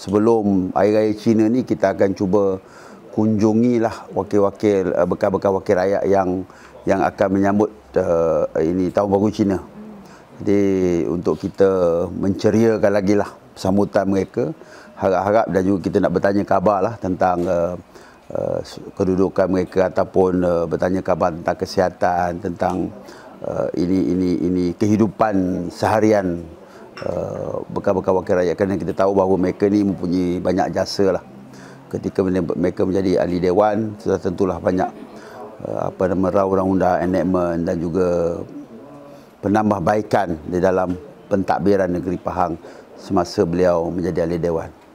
sebelum air raya Cina ni kita akan cuba kunjungi lah wakil-wakil eh, bekas-bekas wakil rakyat yang yang akan menyambut uh, ini tahun baru Cina. Jadi untuk kita menceriakan lagi lah sambutan mereka. Harap-harap dan juga kita nak bertanya khabar lah tentang uh, uh, kedudukan mereka ataupun uh, bertanya khabar tentang kesihatan, tentang uh, ini ini ini kehidupan seharian Eh, bekal-bekal wakil rakyat kerana kita tahu bahawa mereka ni mempunyai banyak jasa lah ketika mereka menjadi ahli dewan sudah tentulah banyak uh, apa nama raw undang-undang enactment dan juga penambahbaikan di dalam pentadbiran negeri Pahang semasa beliau menjadi ahli dewan